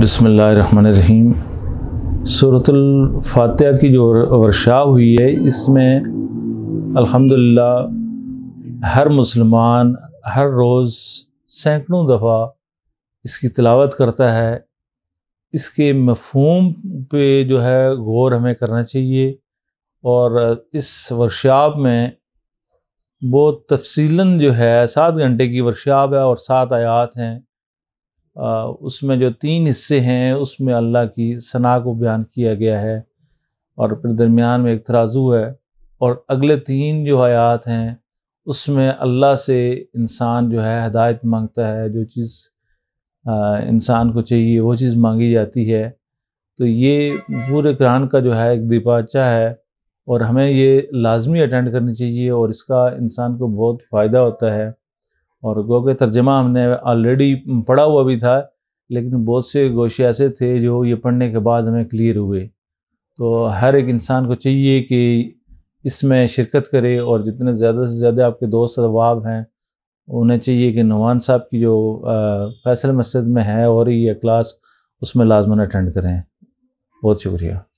बसमीम सूरतफ़ातह की जो वर्षा हुई है इसमें अल्हम्दुलिल्लाह हर मुसलमान हर रोज़ सैकड़ों दफ़ा इसकी तलावत करता है इसके मफहम पे जो है गौर हमें करना चाहिए और इस वर्कशॉप में बहुत तफसीला जो है सात घंटे की वर्कशॉप है और सात आयात हैं उसमें जो तीन हिस्से हैं उसमें अल्लाह की सना को बयान किया गया है और फिर दरमियान में एक तराजू है और अगले तीन जो आयात हैं उसमें अल्लाह से इंसान जो है हदायत मांगता है जो चीज़ इंसान को चाहिए वो चीज़ मांगी जाती है तो ये पूरे कुरान का जो है एक दीपाचा है और हमें ये लाजमी अटेंड करनी चाहिए और इसका इंसान को बहुत फ़ायदा होता है और गो के तर्जमा हमने ऑलरेडी पढ़ा हुआ भी था लेकिन बहुत से गोशे ऐसे थे जो ये पढ़ने के बाद हमें क्लियर हुए तो हर एक इंसान को चाहिए कि इसमें शिरकत करे और जितने ज़्यादा से ज़्यादा आपके दोस्त अहबाब हैं उन्हें चाहिए कि नवान साहब की जो फैसल मस्जिद में है और ये क्लास उसमें लाजमन अटेंड करें बहुत शुक्रिया